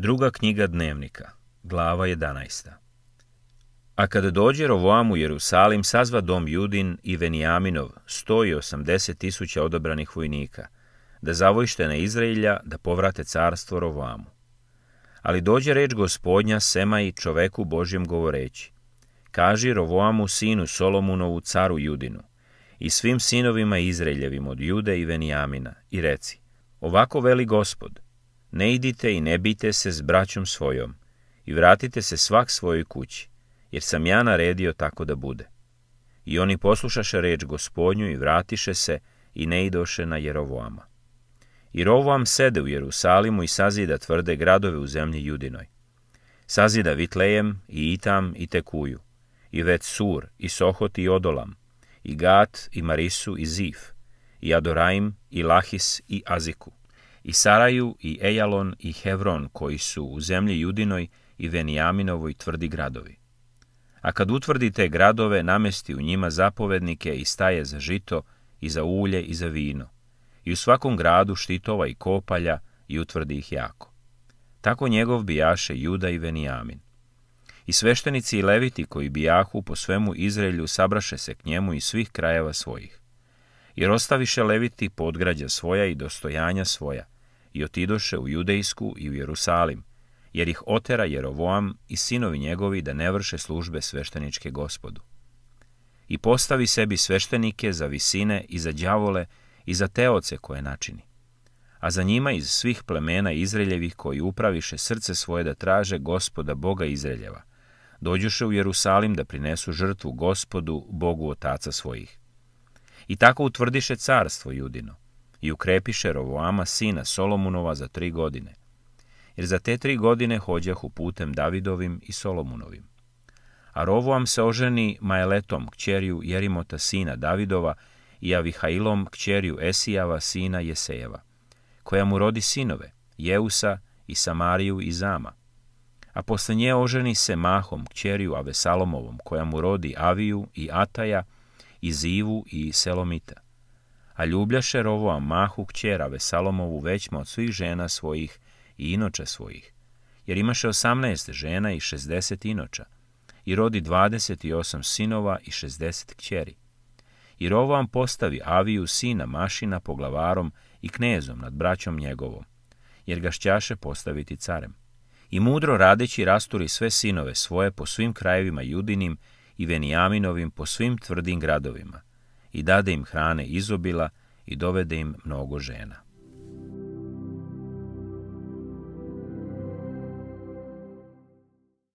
Druga knjiga dnevnika, glava 11. A kada dođe Rovoam u Jerusalim, sazva dom Judin i Venijaminov 180 tisuća odabranih vojnika, da zavojšte na Izraelja da povrate carstvo Rovoamu. Ali dođe reč gospodnja Sema i čoveku Božjem govoreći, kaži Rovoamu sinu Solomunovu caru Judinu i svim sinovima Izraeljevim od Jude i Venijamina i reci, ovako veli gospod – ne idite i ne bite se s braćom svojom i vratite se svak svojoj kući, jer sam ja naredio tako da bude. I oni poslušaše reč gospodnju i vratiše se i ne idoše na Jerovoama. I Rovoam sede u Jerusalimu i sazida tvrde gradove u zemlji Judinoj. Sazida Vitlejem i Itam i Tekuju, i Vet Sur, i Sohot i Odolam, i Gat, i Marisu, i Zif, i Adoraim, i Lahis, i Aziku i Saraju, i Ejalon, i Hevron, koji su u zemlji Judinoj i Venijaminovoj tvrdi gradovi. A kad utvrdi te gradove, namesti u njima zapovednike i staje za žito, i za ulje, i za vino. I u svakom gradu štitova i kopalja i utvrdi ih jako. Tako njegov bijaše Juda i Venijamin. I sveštenici i leviti koji bijahu po svemu Izraelju sabraše se k njemu iz svih krajeva svojih. Jer ostaviše leviti podgrađa svoja i dostojanja svoja, i otidoše u Judejsku i u Jerusalim, jer ih otera Jerovoam i sinovi njegovi da ne vrše službe svešteničke gospodu. I postavi sebi sveštenike za visine i za đavole i za teoce koje načini. A za njima iz svih plemena Izraeljevih koji upraviše srce svoje da traže gospoda Boga Izraeljeva, dođuše u Jerusalim da prinesu žrtvu gospodu, Bogu otaca svojih. I tako utvrdiše carstvo judino – i ukrepiše Rovoama sina Solomunova za tri godine. Jer za te tri godine hođahu putem Davidovim i Solomunovim. A Rovoam se oženi Majeletom, kćeriju Jerimota sina Davidova, i Avihailom, kćeriju Esijava sina Jesejeva, koja mu rodi sinove, Jeusa i Samariju i Zama. A posle nje oženi se Mahom, kćeriju Avesalomovom, koja mu rodi Aviju i Ataja, i Zivu i Selomita a ljubljaše rovoa mahu kćera Vesalomovu većma od svih žena svojih i inoča svojih, jer imaše 18 žena i 60 inoča, i rodi 28 sinova i 60 kćeri. I rovoam postavi aviju sina mašina poglavarom i knezom nad braćom njegovom, jer ga šćaše postaviti carem. I mudro radeći rasturi sve sinove svoje po svim krajevima judinim i venijaminovim po svim tvrdim gradovima, i dade im hrane izobila i dovede im mnogo žena.